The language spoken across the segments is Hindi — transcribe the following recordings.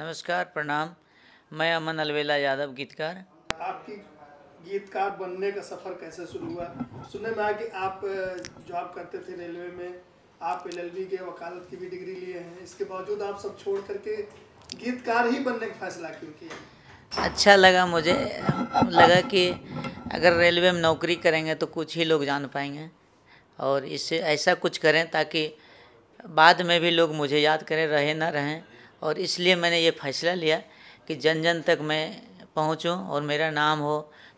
नमस्कार प्रणाम मैं अमन अलवेला यादव गीतकार आपकी गीतकार बनने का सफ़र कैसे शुरू हुआ सुनने में आया कि आप जॉब करते थे रेलवे में आप एल के वकालत की भी डिग्री लिए हैं इसके बावजूद आप सब छोड़ करके गीतकार ही बनने का फैसला क्यों किया अच्छा लगा मुझे लगा कि अगर रेलवे में नौकरी करेंगे तो कुछ ही लोग जान पाएंगे और इससे ऐसा कुछ करें ताकि बाद में भी लोग मुझे याद करें रहे ना रहें और इसलिए मैंने ये फैसला लिया कि जन जन तक मैं पहुँचूँ और मेरा नाम हो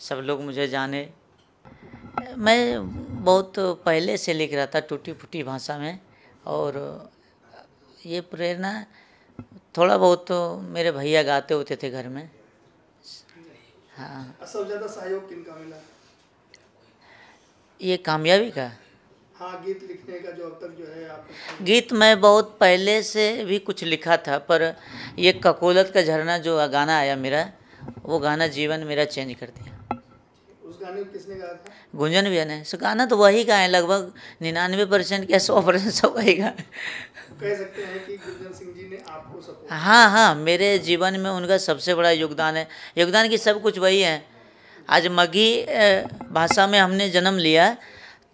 सब लोग मुझे जाने मैं बहुत पहले से लिख रहा था टूटी फूटी भाषा में और ये प्रेरणा थोड़ा बहुत तो मेरे भैया गाते होते थे घर में हाँ सब ज़्यादा सहयोग का मिला ये कामयाबी का हाँ, गीत लिखने का जो अब तक जो है आप गीत मैं बहुत पहले से भी कुछ लिखा था पर ये ककोलत का झरना जो गाना आया मेरा वो गाना जीवन मेरा चेंज कर दिया उस गाने किसने गाया था गुंजन भी ने सो गाना तो वही गाए लगभग निन्यानवे परसेंट या सौ परसेंट सब वही गाए कह सकते हैं कि गुंजन सिंह जी ने आपको सपोर्ट हाँ हाँ मेरे जीवन में उनका सबसे बड़ा योगदान है योगदान की सब कुछ वही है आज मगी भाषा में हमने जन्म लिया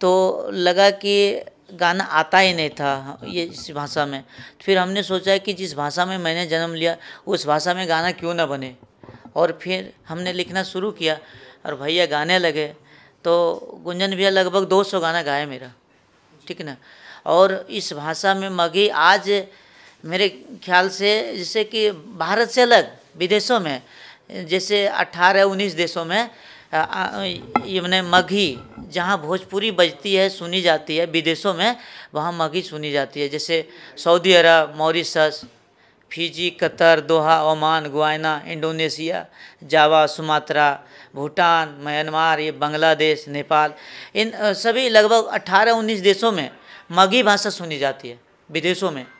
तो लगा कि गाना आता ही नहीं था ये इस भाषा में फिर हमने सोचा कि जिस भाषा में मैंने जन्म लिया उस भाषा में गाना क्यों ना बने और फिर हमने लिखना शुरू किया और भैया गाने लगे तो गुंजन भैया लगभग 200 गाना गाया मेरा ठीक ना और इस भाषा में मगी आज मेरे ख्याल से जैसे कि भारत से अलग विदेशों में जैसे अट्ठारह उन्नीस देशों में ये मैंने जहाँ भोजपुरी बजती है सुनी जाती है विदेशों में वहाँ मघी सुनी जाती है जैसे Saudi Arab Mauritius Fiji Qatar Doha Oman Guyana Indonesia Java Sumatra Bhutan Myanmar ये बांग्लादेश नेपाल इन सभी लगभग 18-19 देशों में मघी भाषा सुनी जाती है विदेशों में